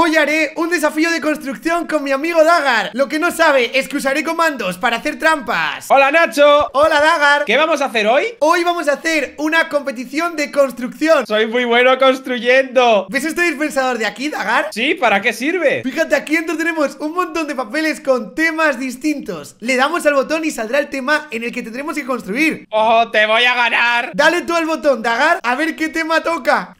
Hoy haré un desafío de construcción con mi amigo Dagar Lo que no sabe es que usaré comandos para hacer trampas ¡Hola Nacho! ¡Hola Dagar! ¿Qué vamos a hacer hoy? Hoy vamos a hacer una competición de construcción ¡Soy muy bueno construyendo! ¿Ves este dispensador de aquí, Dagar? Sí, ¿para qué sirve? Fíjate, aquí dentro tenemos un montón de papeles con temas distintos Le damos al botón y saldrá el tema en el que tendremos que construir ¡Oh, te voy a ganar! Dale tú al botón, Dagar, a ver qué tema toca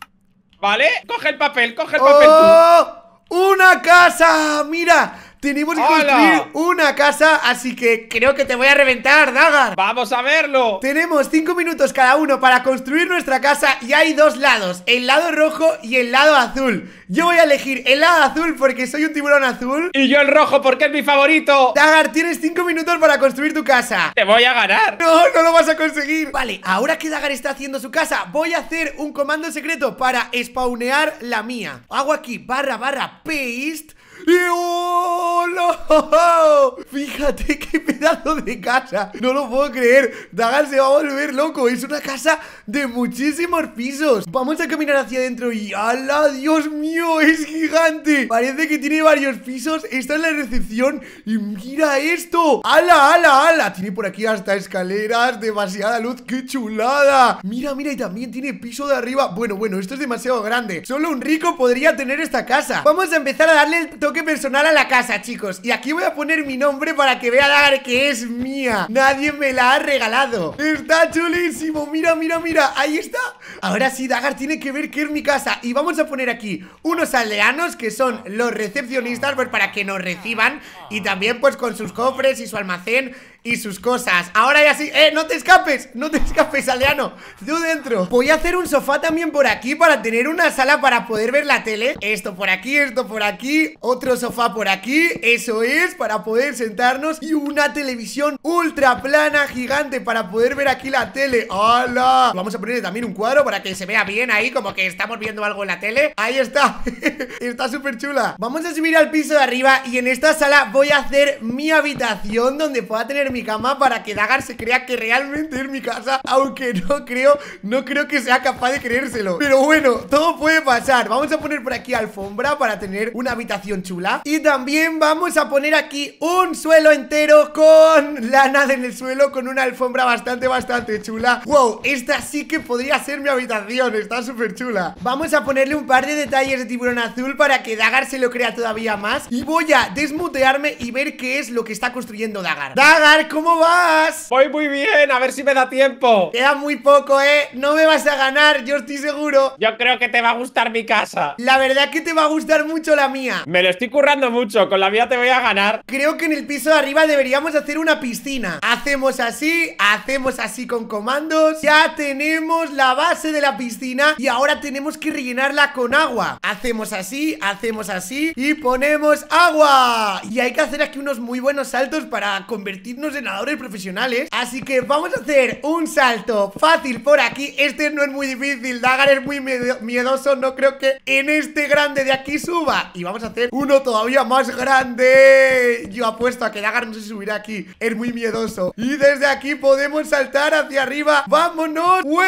¿Vale? Coge el papel, coge el papel tú ¡Oh! ¡Una casa! ¡Mira! Tenemos que construir una casa, así que creo que te voy a reventar, Dagar. ¡Vamos a verlo! Tenemos cinco minutos cada uno para construir nuestra casa y hay dos lados, el lado rojo y el lado azul. Yo voy a elegir el lado azul porque soy un tiburón azul. Y yo el rojo porque es mi favorito. Dagar, tienes cinco minutos para construir tu casa. ¡Te voy a ganar! No, no lo vas a conseguir. Vale, ahora que Dagar está haciendo su casa, voy a hacer un comando secreto para spawnear la mía. Hago aquí barra barra paste ¡Oh, Fíjate qué pedazo de casa. No lo puedo creer. Dagan se va a volver loco. Es una casa de muchísimos pisos. Vamos a caminar hacia adentro y ¡Hala! ¡Dios mío! ¡Es gigante! Parece que tiene varios pisos. Esta es la recepción. Y mira esto. ¡Hala, ¡ala! ¡ala! Tiene por aquí hasta escaleras. Demasiada luz. ¡Qué chulada! Mira, mira. Y también tiene piso de arriba. Bueno, bueno. Esto es demasiado grande. Solo un rico podría tener esta casa. Vamos a empezar a darle el que personal a la casa, chicos Y aquí voy a poner mi nombre para que vea Dagar que es mía Nadie me la ha regalado Está chulísimo, mira, mira, mira Ahí está Ahora sí, Dagar tiene que ver que es mi casa Y vamos a poner aquí unos aldeanos Que son los recepcionistas, pues para que nos reciban Y también pues con sus cofres y su almacén y sus cosas. Ahora ya sí. ¡Eh! ¡No te escapes! ¡No te escapes, aldeano! yo dentro! Voy a hacer un sofá también por aquí para tener una sala para poder ver la tele. Esto por aquí, esto por aquí. Otro sofá por aquí. Eso es, para poder sentarnos. Y una televisión ultra plana, gigante, para poder ver aquí la tele. ¡Hala! Vamos a ponerle también un cuadro para que se vea bien ahí, como que estamos viendo algo en la tele. Ahí está. está súper chula. Vamos a subir al piso de arriba y en esta sala voy a hacer mi habitación donde pueda tener mi cama para que Dagar se crea que realmente es mi casa Aunque no creo, no creo que sea capaz de creérselo Pero bueno, todo puede pasar Vamos a poner por aquí alfombra para tener una habitación chula Y también vamos a poner aquí un suelo entero con lana en el suelo Con una alfombra bastante, bastante chula Wow, esta sí que podría ser mi habitación, está súper chula Vamos a ponerle un par de detalles de tiburón azul para que Dagar se lo crea todavía más Y voy a desmutearme y ver qué es lo que está construyendo Dagar Dagar ¿cómo vas? Voy muy bien, a ver si me da tiempo Queda muy poco, ¿eh? No me vas a ganar, yo estoy seguro Yo creo que te va a gustar mi casa La verdad que te va a gustar mucho la mía Me lo estoy currando mucho, con la mía te voy a ganar Creo que en el piso de arriba deberíamos hacer una piscina Hacemos así, hacemos así con comandos Ya tenemos la base de la piscina Y ahora tenemos que rellenarla con agua Hacemos así, hacemos así Y ponemos agua Y hay que hacer aquí unos muy buenos saltos para convertirnos senadores profesionales Así que vamos a hacer un salto fácil por aquí Este no es muy difícil, Dagar es muy miedoso No creo que en este grande de aquí suba Y vamos a hacer uno todavía más grande Yo apuesto a que Dagar no se subirá aquí Es muy miedoso Y desde aquí podemos saltar hacia arriba ¡Vámonos! ¡Wey!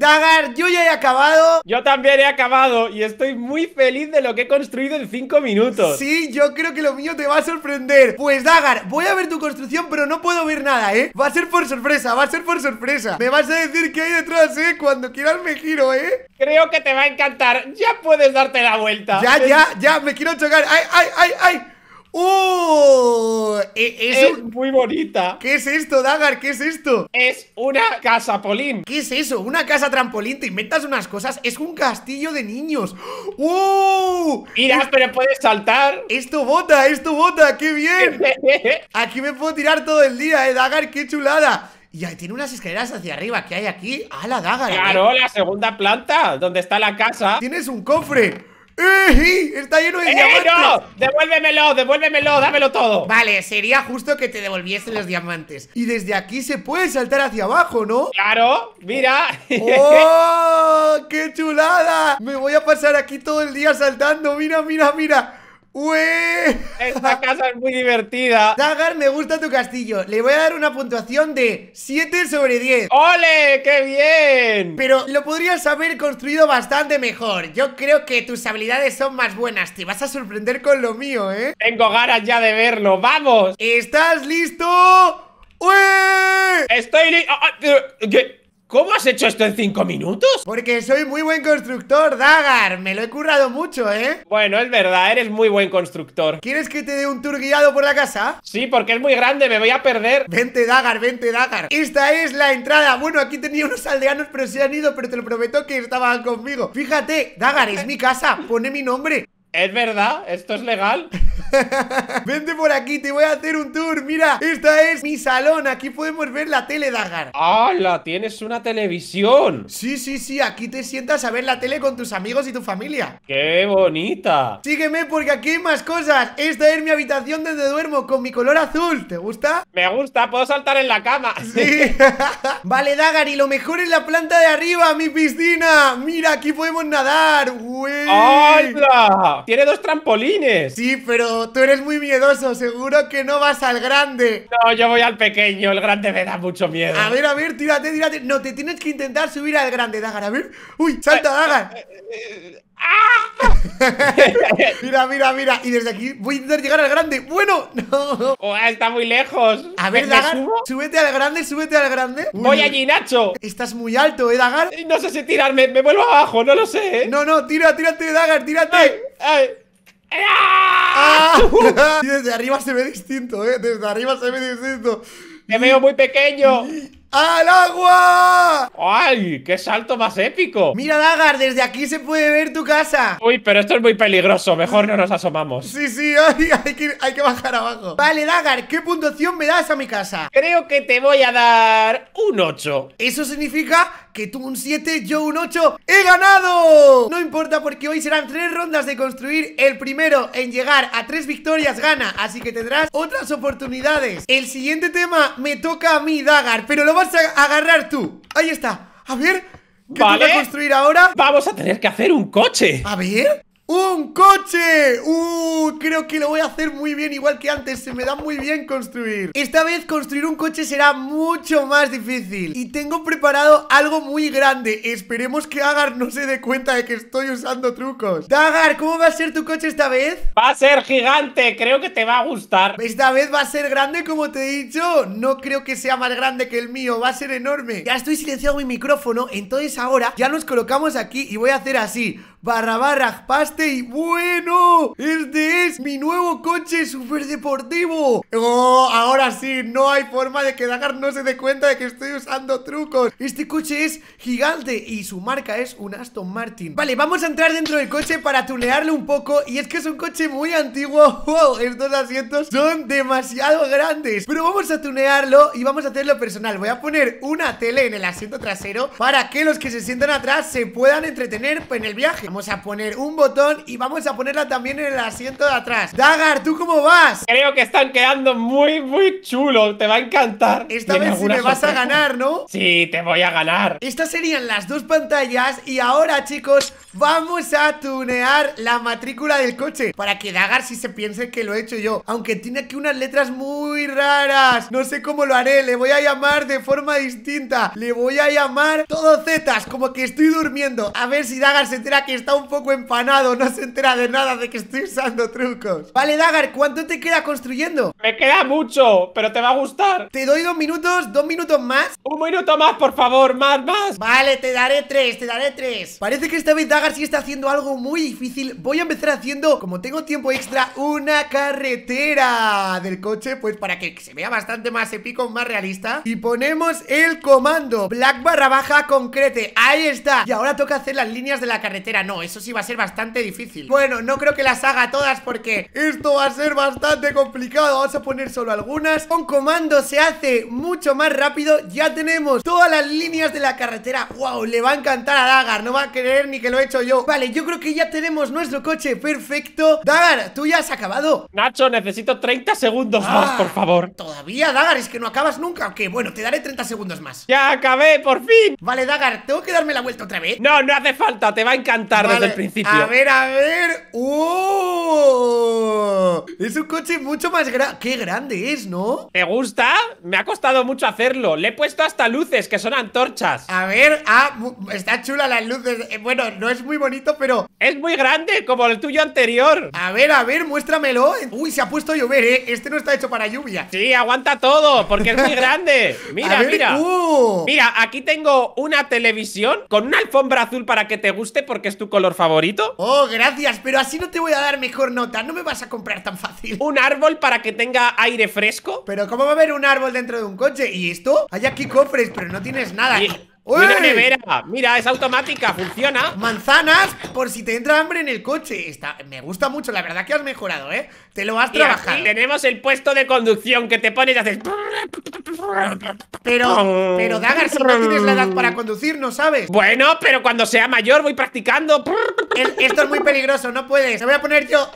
Dagar, yo ya he acabado Yo también he acabado Y estoy muy feliz de lo que he construido en 5 minutos Sí, yo creo que lo mío te va a sorprender Pues Dagar, voy a tu construcción, pero no puedo ver nada, ¿eh? Va a ser por sorpresa, va a ser por sorpresa Me vas a decir que hay detrás, ¿eh? Cuando quieras me giro, ¿eh? Creo que te va a encantar Ya puedes darte la vuelta Ya, ya, ya, me quiero chocar ¡Ay, ay, ay, ay! ¡Uh! E, es, muy bonita. ¿Qué es esto, Dagar? ¿Qué es esto? Es una casa polín. ¿Qué es eso? ¿Una casa trampolín? ¿Te inventas unas cosas? Es un castillo de niños. ¡Uh! Mira, pero puedes saltar. Esto bota, esto bota, qué bien. aquí me puedo tirar todo el día, eh, Dagar, qué chulada. Y ahí tiene unas escaleras hacia arriba que hay aquí. ¡Ah, la Dagar Claro, la segunda planta, donde está la casa. Tienes un cofre. ¡Eh! ¡Está lleno de diamantes! no! ¡Devuélvemelo! ¡Devuélvemelo! ¡Dámelo todo! Vale, sería justo que te devolviesen los diamantes. Y desde aquí se puede saltar hacia abajo, ¿no? ¡Claro! ¡Mira! ¡Oh! ¡Qué chulada! Me voy a pasar aquí todo el día saltando. ¡Mira, mira, mira! ¡Uy! Esta casa es muy divertida. Dagar, me gusta tu castillo. Le voy a dar una puntuación de 7 sobre 10. ¡Ole! ¡Qué bien! Pero lo podrías haber construido bastante mejor. Yo creo que tus habilidades son más buenas. Te vas a sorprender con lo mío, ¿eh? Tengo ganas ya de verlo. ¡Vamos! ¿Estás listo? ¡Uy! Estoy listo. ¡Ah, ah! ¿Cómo has hecho esto en cinco minutos? Porque soy muy buen constructor, Dagar. Me lo he currado mucho, ¿eh? Bueno, es verdad, eres muy buen constructor. ¿Quieres que te dé un tour guiado por la casa? Sí, porque es muy grande, me voy a perder. Vente, Dagar, vente, Dagar. Esta es la entrada. Bueno, aquí tenía unos aldeanos, pero se han ido, pero te lo prometo que estaban conmigo. Fíjate, Dagar, es mi casa. Pone mi nombre. ¿Es verdad? ¿Esto es legal? Vente por aquí, te voy a hacer un tour. Mira, esta es mi salón. Aquí podemos ver la tele, Dagar. ¡Hala! Tienes una televisión. Sí, sí, sí. Aquí te sientas a ver la tele con tus amigos y tu familia. ¡Qué bonita! Sígueme porque aquí hay más cosas. Esta es mi habitación donde duermo con mi color azul. ¿Te gusta? Me gusta. Puedo saltar en la cama. Sí. vale, Dagar. Y lo mejor es la planta de arriba, mi piscina. Mira, aquí podemos nadar. ¡Hala! ¡Tiene dos trampolines! Sí, pero tú eres muy miedoso. Seguro que no vas al grande. No, yo voy al pequeño. El grande me da mucho miedo. A ver, a ver, tírate, tírate. No, te tienes que intentar subir al grande, Dagar. A ver. ¡Uy! ¡Salta, eh, Dagar! Eh, eh, mira, mira, mira. Y desde aquí voy a intentar llegar al grande. Bueno, no. está muy lejos. A ver, Dagar, súbete al grande, súbete al grande. Voy allí, Nacho. Estás muy alto, ¿eh, Dagar? No sé si tirarme, me vuelvo abajo, no lo sé. ¿eh? No, no, tira, tírate, Dagar, tírate. Ah. desde arriba se ve distinto, ¿eh? Desde arriba se ve distinto. ¡Me veo muy pequeño. ¡Al agua! ¡Ay! ¡Qué salto más épico! Mira, Dagar, desde aquí se puede ver tu casa. Uy, pero esto es muy peligroso. Mejor no nos asomamos. Sí, sí, hay, que, hay que bajar abajo. Vale, Dagar, ¿qué puntuación me das a mi casa? Creo que te voy a dar un 8. Eso significa tú un 7, yo un 8 ¡He ganado! No importa porque hoy serán tres rondas de construir El primero en llegar a tres victorias gana Así que tendrás otras oportunidades El siguiente tema me toca a mí, Dagar Pero lo vas a agarrar tú Ahí está, a ver... ¿Qué ¿Vale? construir ahora? Vamos a tener que hacer un coche A ver ¡Un coche! ¡Uh! Creo que lo voy a hacer muy bien Igual que antes, se me da muy bien construir Esta vez construir un coche será mucho más difícil Y tengo preparado algo muy grande Esperemos que Agar no se dé cuenta de que estoy usando trucos Dagar, ¿cómo va a ser tu coche esta vez? Va a ser gigante, creo que te va a gustar Esta vez va a ser grande como te he dicho No creo que sea más grande que el mío, va a ser enorme Ya estoy silenciado mi micrófono Entonces ahora ya nos colocamos aquí y voy a hacer así Barra barra pasta y bueno, este es mi nuevo coche super deportivo. Oh, ahora sí, no hay forma de que Dagar no se dé cuenta de que estoy usando trucos. Este coche es gigante y su marca es un Aston Martin. Vale, vamos a entrar dentro del coche para tunearlo un poco y es que es un coche muy antiguo. Wow, oh, estos asientos son demasiado grandes. Pero vamos a tunearlo y vamos a hacerlo personal. Voy a poner una tele en el asiento trasero para que los que se sientan atrás se puedan entretener en el viaje. Vamos a poner un botón y vamos a ponerla también en el asiento de atrás. Dagar, ¿tú cómo vas? Creo que están quedando muy, muy chulos. Te va a encantar. Esta vez sí me vas a ganar, ¿no? Sí, te voy a ganar. Estas serían las dos pantallas y ahora, chicos, vamos a tunear la matrícula del coche para que Dagar si sí se piense que lo he hecho yo. Aunque tiene aquí unas letras muy raras. No sé cómo lo haré. Le voy a llamar de forma distinta. Le voy a llamar todo zetas, como que estoy durmiendo. A ver si Dagar se entera que está un poco empanado no se entera de nada de que estoy usando trucos. Vale, Dagar, ¿cuánto te queda construyendo? Me queda mucho, pero te va a gustar. Te doy dos minutos, dos minutos más. Un minuto más, por favor, más, más. Vale, te daré tres, te daré tres. Parece que esta vez Dagar sí está haciendo algo muy difícil. Voy a empezar haciendo, como tengo tiempo extra, una carretera del coche, pues para que se vea bastante más épico, más realista. Y ponemos el comando, black barra baja concrete. Ahí está. Y ahora toca hacer las líneas de la carretera. No, eso sí va a ser bastante difícil Bueno, no creo que las haga todas porque esto va a ser bastante complicado Vamos a poner solo algunas Con comando se hace mucho más rápido Ya tenemos todas las líneas de la carretera ¡Wow! Le va a encantar a Dagar No va a creer ni que lo he hecho yo Vale, yo creo que ya tenemos nuestro coche perfecto Dagar, ¿tú ya has acabado? Nacho, necesito 30 segundos más, ah, por favor Todavía, Dagar, es que no acabas nunca Ok, bueno, te daré 30 segundos más Ya acabé, por fin Vale, Dagar, ¿tengo que darme la vuelta otra vez? No, no hace falta, te va a encantar desde el principio A ver, a ver. ¡Oh! Es un coche mucho más grande. ¡Qué grande es, ¿no? ¿Te gusta? Me ha costado mucho hacerlo. Le he puesto hasta luces, que son antorchas. A ver, ah, está chula las luces. Eh, bueno, no es muy bonito, pero... Es muy grande, como el tuyo anterior. A ver, a ver, muéstramelo. Uy, se ha puesto a llover, ¿eh? Este no está hecho para lluvia. Sí, aguanta todo, porque es muy grande. Mira, mira. Uh. Mira, aquí tengo una televisión con una alfombra azul para que te guste, porque es tu color favorito. ¡Oh! gracias, pero así no te voy a dar mejor nota No me vas a comprar tan fácil ¿Un árbol para que tenga aire fresco? Pero ¿cómo va a haber un árbol dentro de un coche? ¿Y esto? Hay aquí cofres, pero no tienes nada nevera! Mira, es automática, funciona. Manzanas por si te entra hambre en el coche. Está, me gusta mucho, la verdad que has mejorado, ¿eh? Te lo has trabajado. tenemos el puesto de conducción que te pones y haces. Pero, pero Dagar, si no tienes la edad para conducir, no sabes. Bueno, pero cuando sea mayor voy practicando. esto es muy peligroso, no puedes. Te voy a poner yo.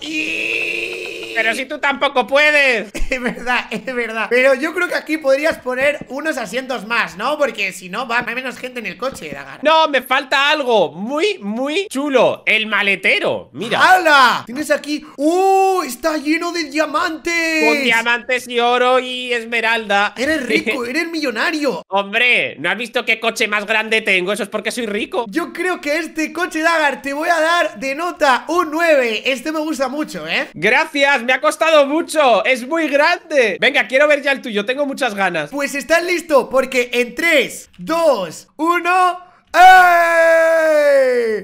Pero si tú tampoco puedes. Es verdad, es verdad. Pero yo creo que aquí podrías poner unos asientos más, ¿no? Porque si no, va menos en el coche, Dagar. No, me falta algo muy, muy chulo. El maletero. Mira. ¡Hala! Tienes aquí. ¡Uh! Está lleno de diamantes. Con diamantes y oro y esmeralda. Eres rico, eres millonario. Hombre, ¿no has visto qué coche más grande tengo? Eso es porque soy rico. Yo creo que este coche, Dagar, te voy a dar de nota un 9. Este me gusta mucho, ¿eh? Gracias, me ha costado mucho. Es muy grande. Venga, quiero ver ya el tuyo. Tengo muchas ganas. Pues estás listo porque en 3, 2, uno. ¡Eh!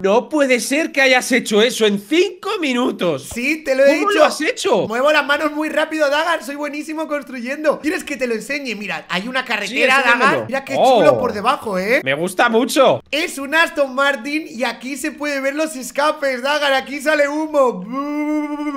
No puede ser que hayas hecho eso en cinco minutos. Sí, te lo he ¿Cómo lo has hecho? Muevo las manos muy rápido, Dagar, Soy buenísimo construyendo. Quieres que te lo enseñe. Mira, hay una carretera, Dagar Mira qué chulo por oh. debajo, ¿eh? Me gusta mucho. Es un Aston Martin y aquí se puede ver los escapes, Dagar, Aquí sale humo.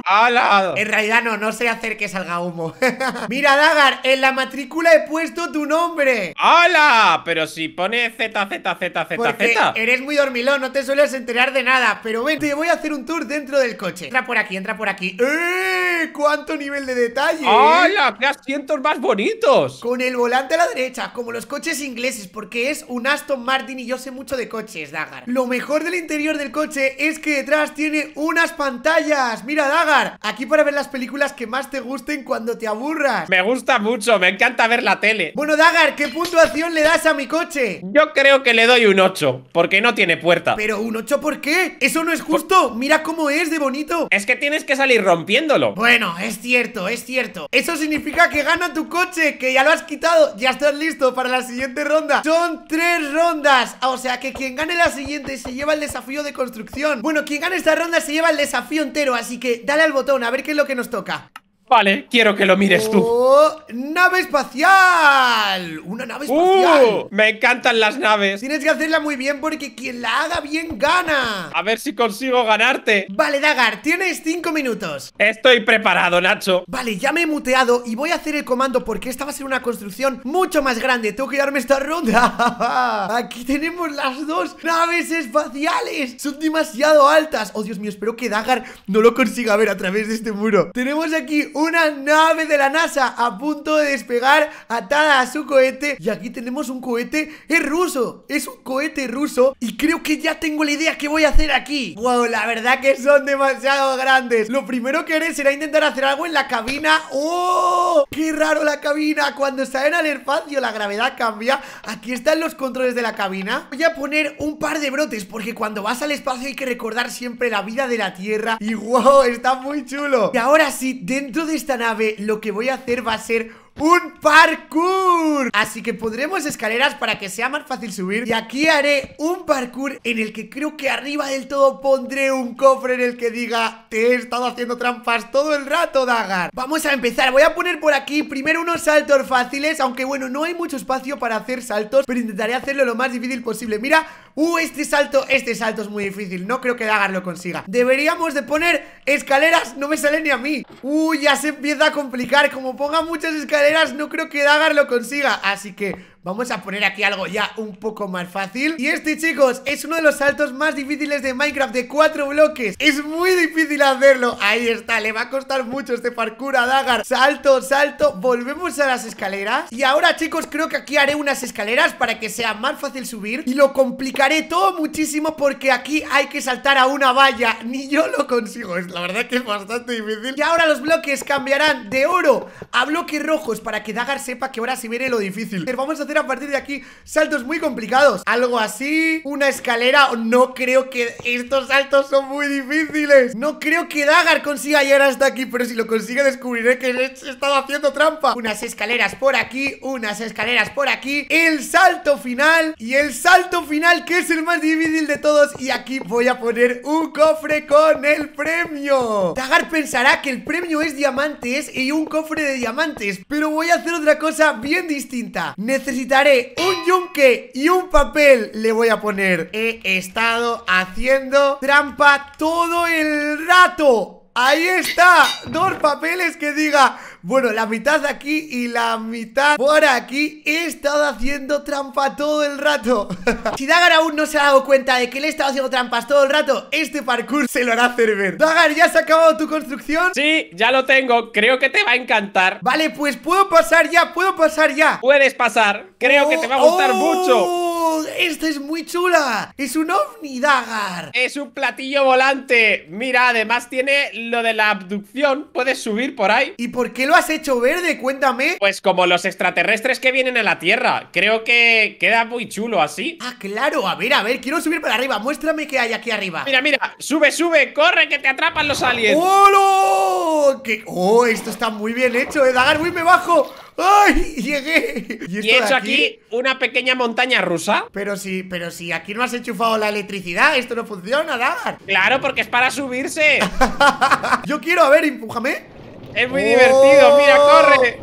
¡Hala! En realidad no, no sé hacer que salga humo. Mira, Dagar, en la matrícula he puesto tu nombre. ¡Hala! Pero si pone Z, Z, Z, Z, Z. Eres muy dormilón, no te sueles enterar de nada Pero ven, te voy a hacer un tour dentro del coche Entra por aquí, entra por aquí ¡Eh! ¡Cuánto nivel de detalle! ¡Hala! ¿eh? ¡Qué asientos más bonitos! Con el volante a la derecha, como los coches ingleses, porque es un Aston Martin y yo sé mucho de coches, Dagar. Lo mejor del interior del coche es que detrás tiene unas pantallas. Mira, Dagar, aquí para ver las películas que más te gusten cuando te aburras. Me gusta mucho, me encanta ver la tele. Bueno, Dagar, ¿qué puntuación le das a mi coche? Yo creo que le doy un 8, porque no tiene puerta. ¿Pero un 8 por qué? ¿Eso no es justo? Mira cómo es de bonito. Es que tienes que salir rompiéndolo. Bueno, bueno, es cierto, es cierto Eso significa que gana tu coche Que ya lo has quitado, ya estás listo para la siguiente ronda Son tres rondas ah, O sea que quien gane la siguiente se lleva el desafío de construcción Bueno, quien gane esta ronda se lleva el desafío entero Así que dale al botón a ver qué es lo que nos toca Vale, quiero que lo mires tú. Oh, ¡Nave espacial! ¡Una nave ¡Uh! espacial! Uh, me encantan las naves. Tienes que hacerla muy bien porque quien la haga bien gana. A ver si consigo ganarte. Vale, Dagar, tienes cinco minutos. Estoy preparado, Nacho. Vale, ya me he muteado y voy a hacer el comando porque esta va a ser una construcción mucho más grande. Tengo que darme esta ronda. Aquí tenemos las dos naves espaciales. Son demasiado altas. Oh, Dios mío, espero que Dagar no lo consiga ver a través de este muro. Tenemos aquí un una nave de la NASA a punto de despegar atada a su cohete Y aquí tenemos un cohete, es ruso, es un cohete ruso Y creo que ya tengo la idea que voy a hacer aquí Wow, la verdad que son demasiado grandes Lo primero que haré será intentar hacer algo en la cabina ¡Oh! ¡Qué raro la cabina! Cuando salen al espacio la gravedad cambia Aquí están los controles de la cabina Voy a poner un par de brotes porque cuando vas al espacio hay que recordar siempre la vida de la Tierra Y wow, está muy chulo Y ahora sí, dentro de esta nave lo que voy a hacer va a ser un parkour Así que pondremos escaleras para que sea más fácil subir Y aquí haré un parkour en el que creo que arriba del todo pondré un cofre en el que diga Te he estado haciendo trampas todo el rato, Dagar Vamos a empezar, voy a poner por aquí primero unos saltos fáciles Aunque bueno, no hay mucho espacio para hacer saltos Pero intentaré hacerlo lo más difícil posible Mira, uh, este salto, este salto es muy difícil No creo que Dagar lo consiga Deberíamos de poner escaleras, no me sale ni a mí Uh, ya se empieza a complicar Como ponga muchas escaleras no creo que Dagar lo consiga. Así que Vamos a poner aquí algo ya un poco más fácil Y este, chicos, es uno de los saltos más difíciles de Minecraft de cuatro bloques Es muy difícil hacerlo Ahí está, le va a costar mucho este parkour a Dagar Salto, salto, volvemos a las escaleras Y ahora, chicos, creo que aquí haré unas escaleras para que sea más fácil subir Y lo complicaré todo muchísimo porque aquí hay que saltar a una valla Ni yo lo consigo, es la verdad que es bastante difícil Y ahora los bloques cambiarán de oro a bloques rojos para que Dagar sepa que ahora se viene lo difícil Pero vamos a hacer a partir de aquí saltos muy complicados Algo así, una escalera No creo que estos saltos son muy difíciles No creo que Dagar consiga llegar hasta aquí Pero si lo consigue descubriré que he estado haciendo trampa Unas escaleras por aquí, unas escaleras por aquí El salto final Y el salto final que es el más difícil de todos Y aquí voy a poner un cofre con el premio Dagar pensará que el premio es diamantes Y un cofre de diamantes Pero voy a hacer otra cosa bien distinta Necesito necesitaré un yunque y un papel le voy a poner. He estado haciendo trampa todo el rato. Ahí está, dos papeles que diga bueno, la mitad de aquí y la mitad por aquí He estado haciendo trampa todo el rato Si Dagar aún no se ha dado cuenta de que le he estado haciendo trampas todo el rato Este parkour se lo hará hacer ver Dagar, ¿ya has acabado tu construcción? Sí, ya lo tengo, creo que te va a encantar Vale, pues puedo pasar ya, puedo pasar ya Puedes pasar, creo que te va a gustar ¡Oh! mucho esto es muy chula! ¡Es un ovni, Dagar! ¡Es un platillo volante! Mira, además tiene lo de la abducción. Puedes subir por ahí. ¿Y por qué lo has hecho verde? Cuéntame. Pues como los extraterrestres que vienen a la Tierra. Creo que queda muy chulo así. Ah, claro. A ver, a ver. Quiero subir para arriba. Muéstrame qué hay aquí arriba. Mira, mira. Sube, sube. Corre, que te atrapan los aliens. ¡Oh, ¡Oh! Esto está muy bien hecho, eh, Dagar. ¡Uy, me bajo! ¡Ay! ¡Llegué! Y, he hecho aquí? una pequeña montaña rusa. Pero si, pero si aquí no has enchufado la electricidad, esto no funciona, Dagar Claro, porque es para subirse. Yo quiero, a ver, empújame. Es muy divertido, mira, ¡Oh! corre.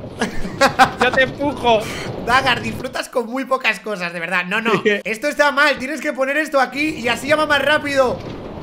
Yo te empujo. Dagar, disfrutas con muy pocas cosas, de verdad. No, no. Esto está mal, tienes que poner esto aquí y así va más rápido.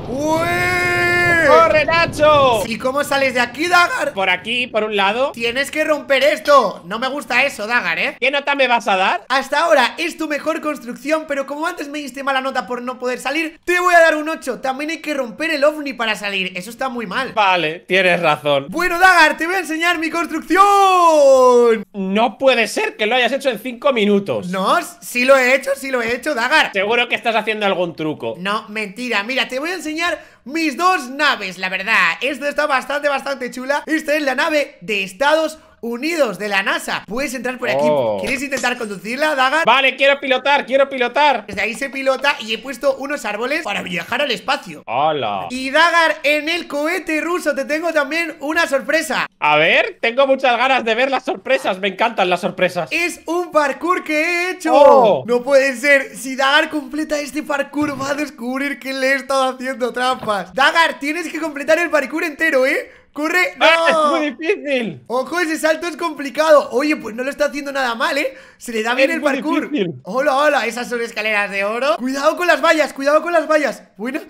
¡Uy! ¡Corre, Nacho! ¿Y cómo sales de aquí, Dagar? Por aquí, por un lado. Tienes que romper esto. No me gusta eso, Dagar, ¿eh? ¿Qué nota me vas a dar? Hasta ahora es tu mejor construcción, pero como antes me diste mala nota por no poder salir, te voy a dar un 8. También hay que romper el ovni para salir. Eso está muy mal. Vale, tienes razón. Bueno, Dagar, te voy a enseñar mi construcción. No puede ser que lo hayas hecho en 5 minutos. No, sí lo he hecho, sí lo he hecho, Dagar. Seguro que estás haciendo algún truco. No, mentira. Mira, te voy a enseñar mis dos naves, la verdad Esto está bastante, bastante chula Esta es la nave de Estados Unidos de la NASA. Puedes entrar por aquí. Oh. ¿Quieres intentar conducirla, Dagar? Vale, quiero pilotar, quiero pilotar. Desde ahí se pilota y he puesto unos árboles para viajar al espacio. ¡Hola! Y Dagar, en el cohete ruso te tengo también una sorpresa. A ver, tengo muchas ganas de ver las sorpresas. Me encantan las sorpresas. Es un parkour que he hecho. Oh. No puede ser. Si Dagar completa este parkour, va a descubrir que le he estado haciendo trampas. Dagar, tienes que completar el parkour entero, ¿eh? ¡Corre! ¡No! ¡Ah, ¡Es muy difícil! ¡Ojo, ese salto es complicado! Oye, pues no lo está haciendo nada mal, ¿eh? Se le da bien el parkour. ¡Hola, hola! Esas son escaleras de oro. ¡Cuidado con las vallas! ¡Cuidado con las vallas! ¡Buena!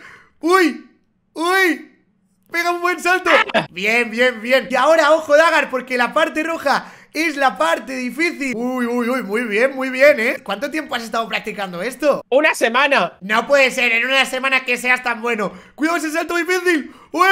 ¡Uy! ¡Uy! ¡Pega un buen salto! Bien, bien, bien. Y ahora, ojo, Dagar, porque la parte roja es la parte difícil. Uy, uy, uy, muy bien, muy bien, ¿eh? ¿Cuánto tiempo has estado practicando esto? ¡Una semana! No puede ser, en una semana que seas tan bueno. ¡Cuidado ese salto difícil! ¡Uy!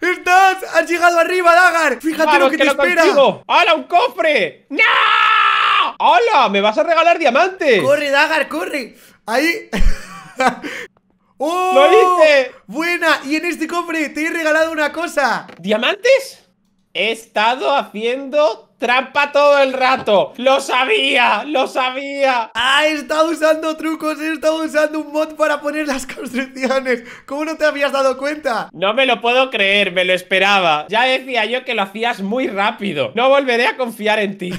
¡Estás! ¡Has llegado arriba, Dagar! ¡Fíjate lo que, te espera! ¡Hala, un cofre! ¡No! ¡Hola! ¡Me vas a regalar diamantes! ¡Corre, Dagar, corre! Ahí. ¡Oh! ¡Lo hice! ¡Buena! Y en este cofre te he regalado una cosa. ¿Diamantes? He estado haciendo Trampa todo el rato. Lo sabía, lo sabía. Ah, está usando trucos, estado usando un mod para poner las construcciones. ¿Cómo no te habías dado cuenta? No me lo puedo creer, me lo esperaba. Ya decía yo que lo hacías muy rápido. No volveré a confiar en ti.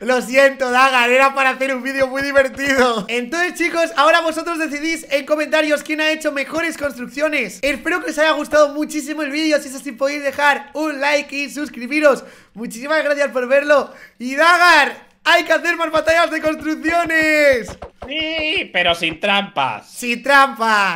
lo siento, Dagan, era para hacer un vídeo muy divertido. Entonces, chicos, ahora vosotros decidís en comentarios quién ha hecho mejores construcciones. Espero que os haya gustado muchísimo el vídeo. Si es así, podéis dejar un like y suscribiros. Muchísimas gracias por verlo. Y Dagar, hay que hacer más batallas de construcciones. Sí, pero sin trampas. Sin trampas.